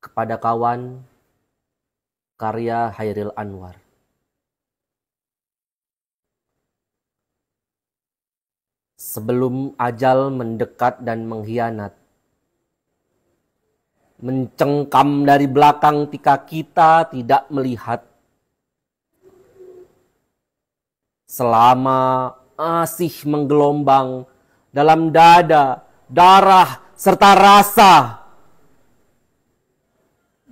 kepada kawan karya Hairil Anwar. Sebelum ajal mendekat dan mengkhianat, mencengkam dari belakang tika kita tidak melihat. Selama asih menggelombang dalam dada, darah, serta rasa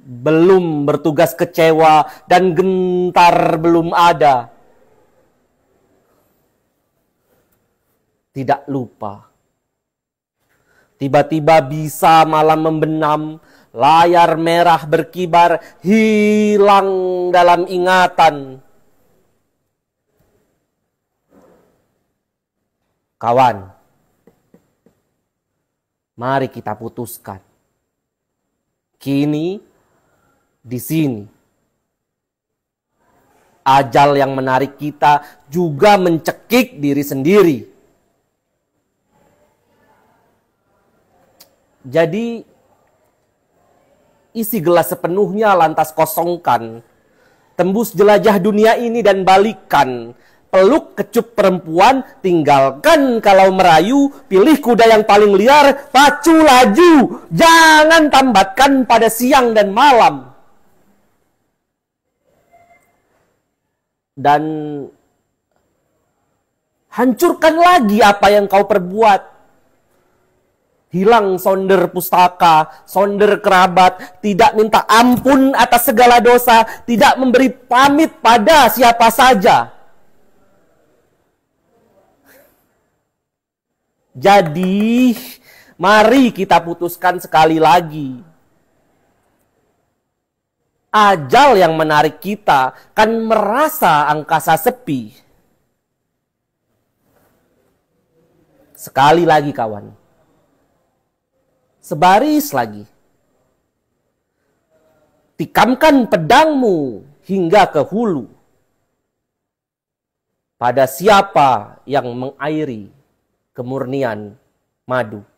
belum bertugas kecewa dan gentar belum ada. Tidak lupa. Tiba-tiba bisa malam membenam, layar merah berkibar, hilang dalam ingatan. Kawan, mari kita putuskan. Kini di sini. Ajal yang menarik kita juga mencekik diri sendiri. Jadi isi gelas sepenuhnya lantas kosongkan. Tembus jelajah dunia ini dan balikan. Peluk kecup perempuan, tinggalkan kalau merayu, pilih kuda yang paling liar, pacu laju, jangan tambatkan pada siang dan malam. dan hancurkan lagi apa yang kau perbuat. Hilang sonder pustaka, sonder kerabat, tidak minta ampun atas segala dosa, tidak memberi pamit pada siapa saja. Jadi, mari kita putuskan sekali lagi ajal yang menarik kita kan merasa angkasa sepi. Sekali lagi kawan. Sebaris lagi. Tikamkan pedangmu hingga ke hulu. Pada siapa yang mengairi kemurnian madu.